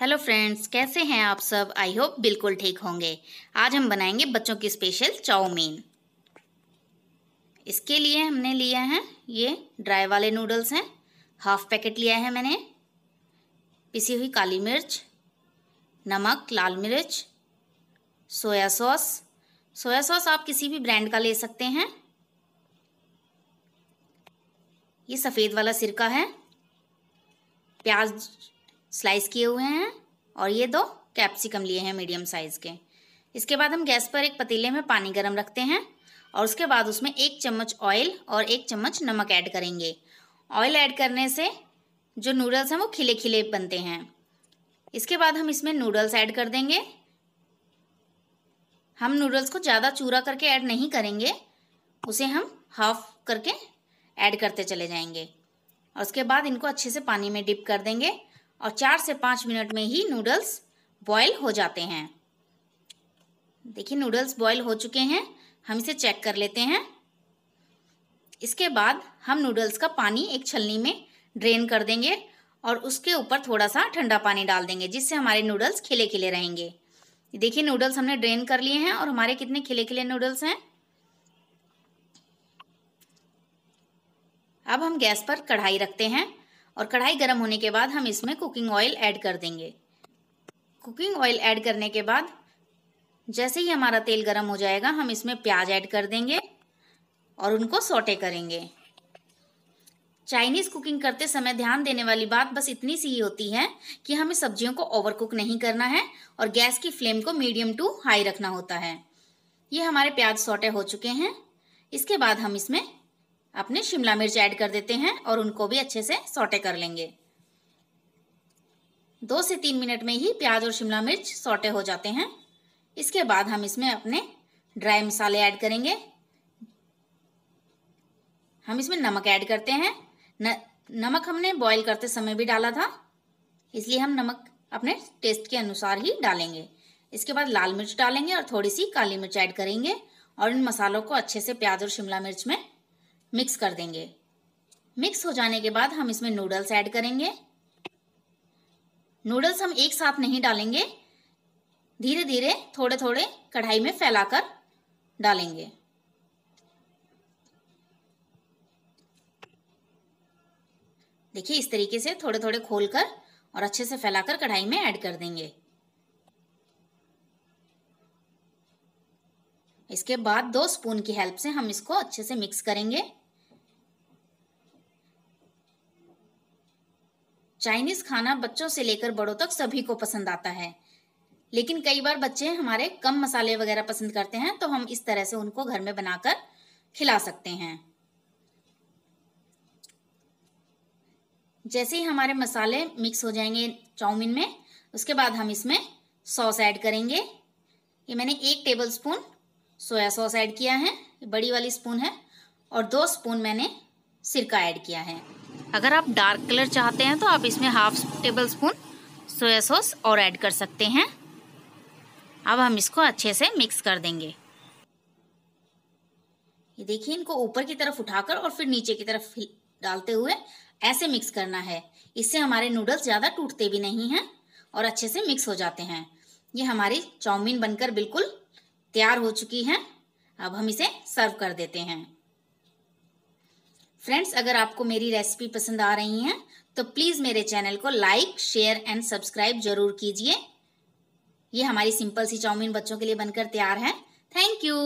hello friends कैसे हैं आप सब आई होप बिल्कुल ठीक होंगे आज हम बनाएंगे बच्चों की स्पेशल चाउमीन इसके लिए हमने लिया है ये ड्राई वाले नूडल्स हैं हाफ पैकेट लिया है मैंने पिसी हुई काली मिर्च नमक लाल मिर्च सोया सॉस सोया सॉस आप किसी भी ब्रांड का ले सकते हैं ये सफ़ेद वाला सिरका है प्याज स्लाइस किए हुए हैं और ये दो कैप्सिकम लिए हैं मीडियम साइज़ के इसके बाद हम गैस पर एक पतीले में पानी गर्म रखते हैं और उसके बाद उसमें एक चम्मच ऑयल और एक चम्मच नमक ऐड करेंगे ऑयल ऐड करने से जो नूडल्स हैं वो खिले खिले बनते हैं इसके बाद हम इसमें नूडल्स ऐड कर देंगे हम नूडल्स को ज़्यादा चूरा करके ऐड नहीं करेंगे उसे हम हाफ करके ऐड करते चले जाएंगे और उसके बाद इनको अच्छे से पानी में डिप कर देंगे और चार से पाँच मिनट में ही नूडल्स बॉयल हो जाते हैं देखिए नूडल्स बॉयल हो चुके हैं हम इसे चेक कर लेते हैं इसके बाद हम नूडल्स का पानी एक छलनी में ड्रेन कर देंगे और उसके ऊपर थोड़ा सा ठंडा पानी डाल देंगे जिससे हमारे नूडल्स खिले खिले रहेंगे देखिए नूडल्स हमने ड्रेन कर लिए हैं और हमारे कितने खिले खिले नूडल्स हैं अब हम गैस पर कढ़ाई रखते हैं और कढ़ाई गर्म होने के बाद हम इसमें कुकिंग ऑयल ऐड कर देंगे कुकिंग ऑयल ऐड करने के बाद जैसे ही हमारा तेल गर्म हो जाएगा हम इसमें प्याज ऐड कर देंगे और उनको सोटे करेंगे चाइनीज़ कुकिंग करते समय ध्यान देने वाली बात बस इतनी सी ही होती है कि हमें सब्जियों को ओवर कुक नहीं करना है और गैस की फ्लेम को मीडियम टू हाई रखना होता है ये हमारे प्याज सोटे हो चुके हैं इसके बाद हम इसमें अपने शिमला मिर्च ऐड कर देते हैं और उनको भी अच्छे से सौटे कर लेंगे दो से तीन मिनट में ही प्याज और शिमला मिर्च सौटे हो जाते हैं इसके बाद हम इसमें अपने ड्राई मसाले ऐड करेंगे हम इसमें नमक ऐड करते हैं न, नमक हमने बॉईल करते समय भी डाला था इसलिए हम नमक अपने टेस्ट के अनुसार ही डालेंगे इसके बाद लाल मिर्च डालेंगे और थोड़ी सी काली मिर्च ऐड करेंगे और इन मसालों को अच्छे से प्याज और शिमला मिर्च में मिक्स कर देंगे मिक्स हो जाने के बाद हम इसमें नूडल्स ऐड करेंगे नूडल्स हम एक साथ नहीं डालेंगे धीरे धीरे थोड़े थोड़े कढ़ाई में फैलाकर डालेंगे देखिए इस तरीके से थोड़े थोड़े खोलकर और अच्छे से फैलाकर कढ़ाई में ऐड कर देंगे इसके बाद दो स्पून की हेल्प से हम इसको अच्छे से मिक्स करेंगे चाइनीज खाना बच्चों से लेकर बड़ों तक सभी को पसंद आता है लेकिन कई बार बच्चे हमारे कम मसाले वगैरह पसंद करते हैं तो हम इस तरह से उनको घर में बनाकर खिला सकते हैं जैसे ही हमारे मसाले मिक्स हो जाएंगे चाउमीन में उसके बाद हम इसमें सॉस ऐड करेंगे ये मैंने एक tablespoon soya sauce add किया है बड़ी वाली स्पून है और दो स्पून मैंने सिरका ऐड किया है अगर आप डार्क कलर चाहते हैं तो आप इसमें half tablespoon soya sauce और ऐड कर सकते हैं अब हम इसको अच्छे से मिक्स कर देंगे ये देखिए इनको ऊपर की तरफ उठाकर और फिर नीचे की तरफ डालते हुए ऐसे मिक्स करना है इससे हमारे नूडल्स ज़्यादा टूटते भी नहीं हैं और अच्छे से मिक्स हो जाते हैं ये हमारी चाउमीन बनकर बिल्कुल तैयार हो चुकी है अब हम इसे सर्व कर देते हैं फ्रेंड्स अगर आपको मेरी रेसिपी पसंद आ रही हैं तो प्लीज़ मेरे चैनल को लाइक शेयर एंड सब्सक्राइब जरूर कीजिए ये हमारी सिंपल सी चाउमीन बच्चों के लिए बनकर तैयार है थैंक यू